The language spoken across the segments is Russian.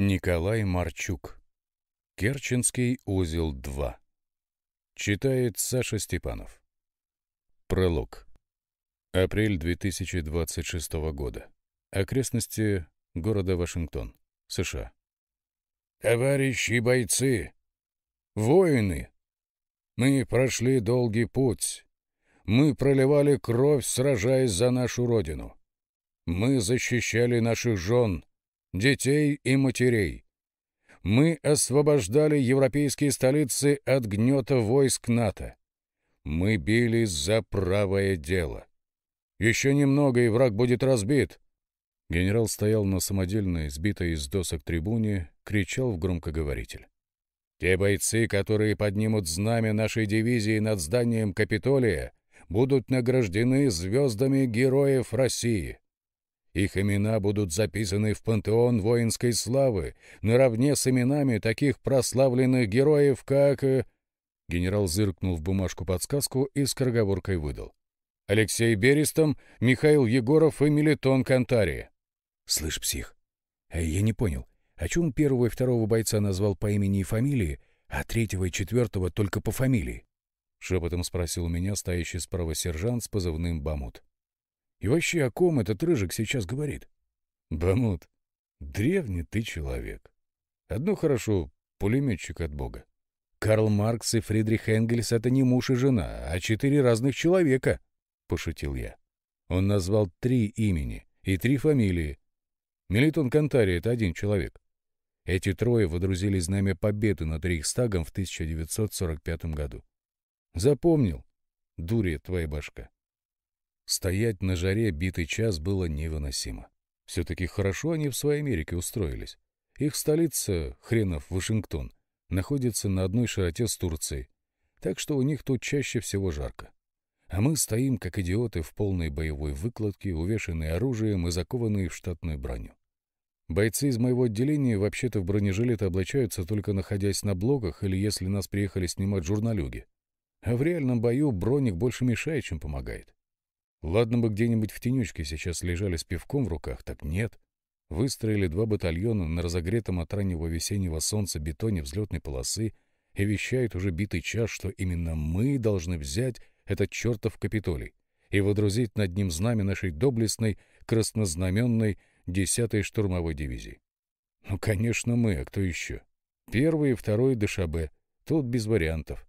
Николай Марчук. Керченский узел 2. Читает Саша Степанов. Пролог. Апрель 2026 года. Окрестности города Вашингтон, США. Товарищи бойцы! Воины! Мы прошли долгий путь. Мы проливали кровь, сражаясь за нашу родину. Мы защищали наших жен — детей и матерей. Мы освобождали европейские столицы от гнета войск НАТО. Мы били за правое дело. Еще немного, и враг будет разбит. Генерал стоял на самодельной, сбитой из досок трибуне, кричал в громкоговоритель. «Те бойцы, которые поднимут знамя нашей дивизии над зданием Капитолия, будут награждены звездами Героев России. Их имена будут записаны в пантеон воинской славы наравне с именами таких прославленных героев, как...» э, Генерал зыркнул в бумажку-подсказку и с скороговоркой выдал. «Алексей Берестом, Михаил Егоров и Мелитон Кантария». «Слышь, псих, э, я не понял, о чем первого и второго бойца назвал по имени и фамилии, а третьего и четвертого только по фамилии?» — шепотом спросил меня стоящий справа сержант с позывным «Бамут». И вообще, о ком этот рыжик сейчас говорит? Бамут, древний ты человек. Одно хорошо, пулеметчик от бога. Карл Маркс и Фридрих Энгельс — это не муж и жена, а четыре разных человека, — пошутил я. Он назвал три имени и три фамилии. Мелитон Кантари — это один человек. Эти трое водрузили знамя победы над Рейхстагом в 1945 году. Запомнил, дурья твоя башка. Стоять на жаре битый час было невыносимо. Все-таки хорошо они в своей Америке устроились. Их столица, хренов Вашингтон, находится на одной широте с Турцией, так что у них тут чаще всего жарко. А мы стоим, как идиоты, в полной боевой выкладке, увешанные оружием и закованные в штатную броню. Бойцы из моего отделения вообще-то в бронежилеты облачаются только находясь на блоках или если нас приехали снимать журналюги. А в реальном бою броник больше мешает, чем помогает. Ладно бы где-нибудь в тенечке сейчас лежали с пивком в руках, так нет. Выстроили два батальона на разогретом от раннего весеннего солнца бетоне взлетной полосы и вещают уже битый час, что именно мы должны взять этот чертов Капитолий и водрузить над ним знамя нашей доблестной, краснознаменной 10-й штурмовой дивизии. Ну, конечно, мы, а кто еще? Первый и второй ДШБ. Тут без вариантов.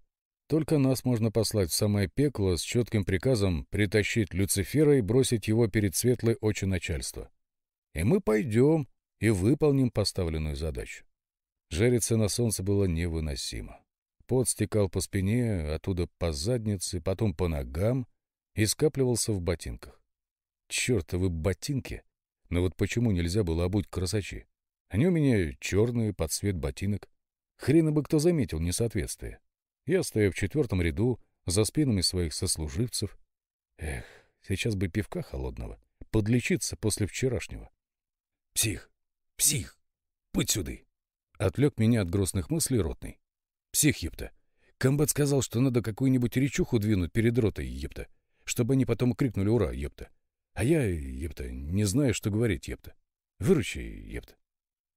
Только нас можно послать в самое пекло с четким приказом притащить Люцифера и бросить его перед светлой очи начальства. И мы пойдем и выполним поставленную задачу. Жариться на солнце было невыносимо. Пот стекал по спине, оттуда по заднице, потом по ногам и скапливался в ботинках. Чёртовы а ботинки! Но вот почему нельзя было обуть красачи? Они у меня черные, под цвет ботинок. Хрена бы кто заметил несоответствие. Я стою в четвертом ряду, за спинами своих сослуживцев. Эх, сейчас бы пивка холодного. Подлечиться после вчерашнего. «Псих! Псих! Пыть сюды!» Отвлек меня от грустных мыслей ротный. «Псих, епта! Комбат сказал, что надо какую-нибудь речуху двинуть перед ротой, епта, чтобы они потом крикнули «Ура!», епта. А я, епта, не знаю, что говорить, епта. Выручи, епта.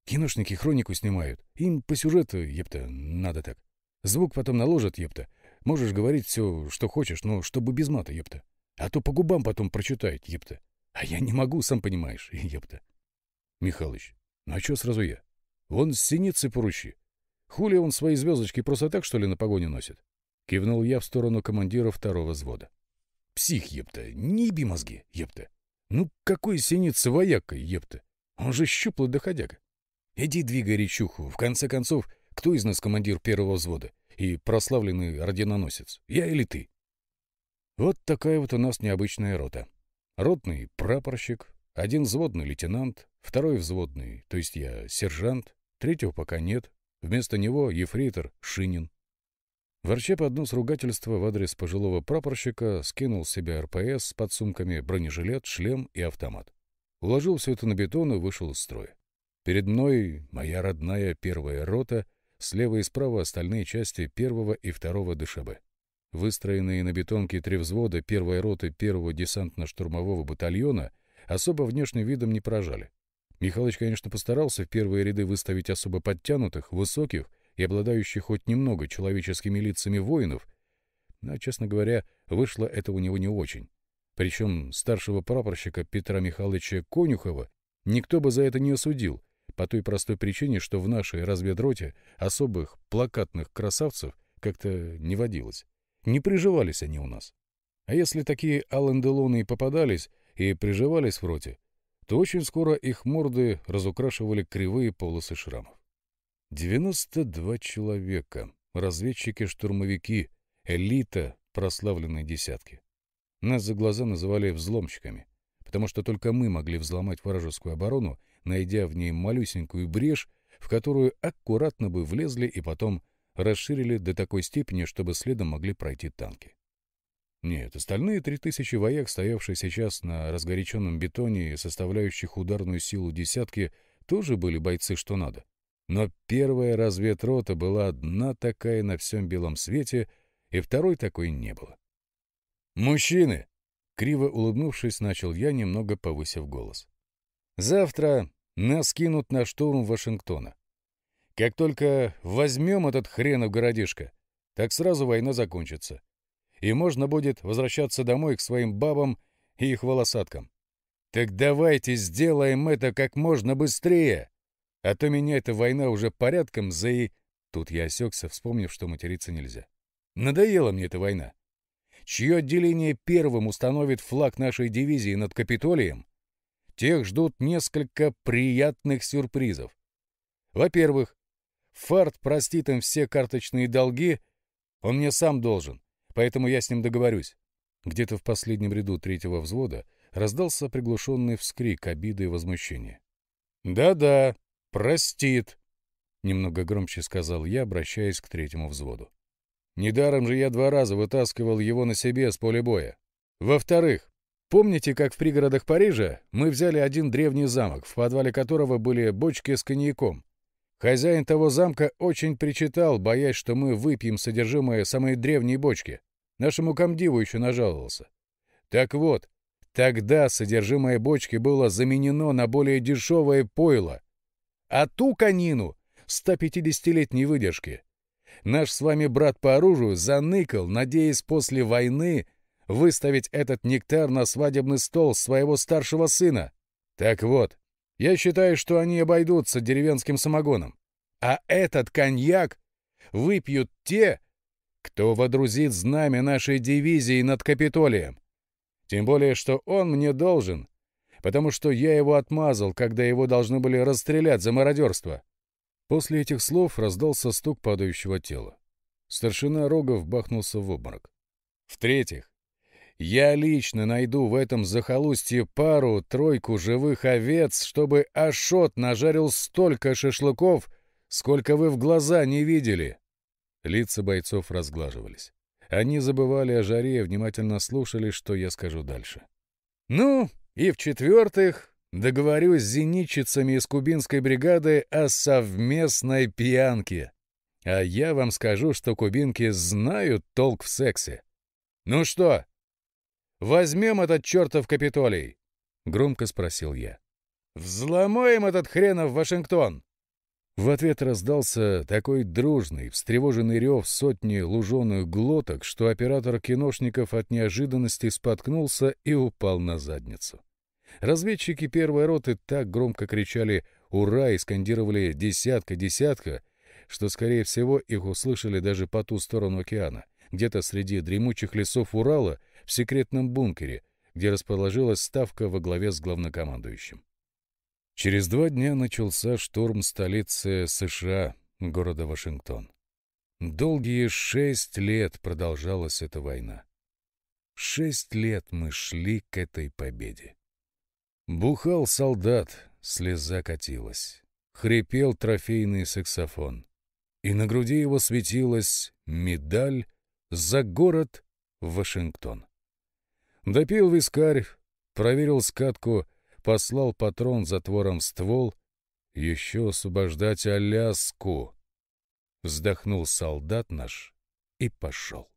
Киношники хронику снимают. Им по сюжету, епта, надо так. Звук потом наложат, ёпта. Можешь говорить все, что хочешь, но чтобы без мата, ёпта. А то по губам потом прочитают, ёпта. А я не могу, сам понимаешь, ёпта. Михалыч, ну а чё сразу я? Вон с синицы поручи. Хули он свои звездочки просто так, что ли, на погоне носит? Кивнул я в сторону командира второго взвода. Псих, ёпта, не еби мозги, ёпта. Ну какой синица вояка, ёпта? Он же щуплый доходяга. Иди двигай речуху. В конце концов, кто из нас командир первого взвода? и прославленный орденоносец. Я или ты? Вот такая вот у нас необычная рота. Ротный прапорщик, один взводный лейтенант, второй взводный, то есть я сержант, третьего пока нет, вместо него ефрейтор Шинин. Ворча под нос ругательства в адрес пожилого прапорщика, скинул с себя РПС с подсумками, бронежилет, шлем и автомат. Уложил все это на бетон и вышел из строя. Перед мной моя родная первая рота — Слева и справа остальные части первого и второго ДШБ. Выстроенные на бетонке три взвода первой роты первого десантно-штурмового батальона особо внешним видом не поражали. Михалыч, конечно, постарался в первые ряды выставить особо подтянутых, высоких и обладающих хоть немного человеческими лицами воинов, но, честно говоря, вышло это у него не очень. Причем старшего прапорщика Петра Михайловича Конюхова никто бы за это не осудил, по той простой причине, что в нашей разведроте особых плакатных красавцев как-то не водилось. Не приживались они у нас. А если такие Аллен Делоны и попадались, и приживались в роте, то очень скоро их морды разукрашивали кривые полосы шрамов. 92 человека, разведчики-штурмовики, элита прославленной десятки. Нас за глаза называли взломщиками, потому что только мы могли взломать вражескую оборону найдя в ней малюсенькую брешь, в которую аккуратно бы влезли и потом расширили до такой степени, чтобы следом могли пройти танки. Нет, остальные три тысячи вояк, стоявшие сейчас на разгоряченном бетоне составляющих ударную силу десятки, тоже были бойцы что надо. Но первая разведрота была одна такая на всем белом свете, и второй такой не было. «Мужчины!» — криво улыбнувшись, начал я, немного повысив голос. Завтра нас кинут на штурм Вашингтона. Как только возьмем этот хренов городишко, так сразу война закончится. И можно будет возвращаться домой к своим бабам и их волосаткам. Так давайте сделаем это как можно быстрее, а то меня эта война уже порядком заи... Тут я осекся, вспомнив, что материться нельзя. Надоела мне эта война. Чье отделение первым установит флаг нашей дивизии над Капитолием, тех ждут несколько приятных сюрпризов. Во-первых, Фарт простит им все карточные долги, он мне сам должен, поэтому я с ним договорюсь. Где-то в последнем ряду третьего взвода раздался приглушенный вскрик обиды и возмущения. «Да-да, простит», — немного громче сказал я, обращаясь к третьему взводу. «Недаром же я два раза вытаскивал его на себе с поля боя. Во-вторых, Помните, как в пригородах Парижа мы взяли один древний замок, в подвале которого были бочки с коньяком? Хозяин того замка очень причитал, боясь, что мы выпьем содержимое самой древней бочки. Нашему комдиву еще нажаловался. Так вот, тогда содержимое бочки было заменено на более дешевое пойло. А ту конину 150-летней выдержки. Наш с вами брат по оружию заныкал, надеясь после войны выставить этот нектар на свадебный стол своего старшего сына. Так вот, я считаю, что они обойдутся деревенским самогоном. А этот коньяк выпьют те, кто водрузит знамя нашей дивизии над Капитолием. Тем более, что он мне должен, потому что я его отмазал, когда его должны были расстрелять за мародерство». После этих слов раздался стук падающего тела. Старшина Рогов бахнулся в обморок. В-третьих, я лично найду в этом захолустье пару-тройку живых овец, чтобы Ашот нажарил столько шашлыков, сколько вы в глаза не видели». Лица бойцов разглаживались. Они забывали о жаре и внимательно слушали, что я скажу дальше. «Ну, и в-четвертых, договорюсь с зенитчицами из кубинской бригады о совместной пьянке. А я вам скажу, что кубинки знают толк в сексе. Ну что, Возьмем этот чертов Капитолий!» — громко спросил я. «Взломаем этот хренов Вашингтон!» В ответ раздался такой дружный, встревоженный рев сотни луженых глоток, что оператор киношников от неожиданности споткнулся и упал на задницу. Разведчики первой роты так громко кричали «Ура!» и скандировали «Десятка-десятка!», что, скорее всего, их услышали даже по ту сторону океана, где-то среди дремучих лесов Урала — в секретном бункере, где расположилась ставка во главе с главнокомандующим. Через два дня начался штурм столицы США, города Вашингтон. Долгие шесть лет продолжалась эта война. Шесть лет мы шли к этой победе. Бухал солдат, слеза катилась. Хрипел трофейный саксофон. И на груди его светилась медаль за город Вашингтон. Допил вискарь, проверил скатку, послал патрон затвором в ствол. «Еще освобождать Аляску!» Вздохнул солдат наш и пошел.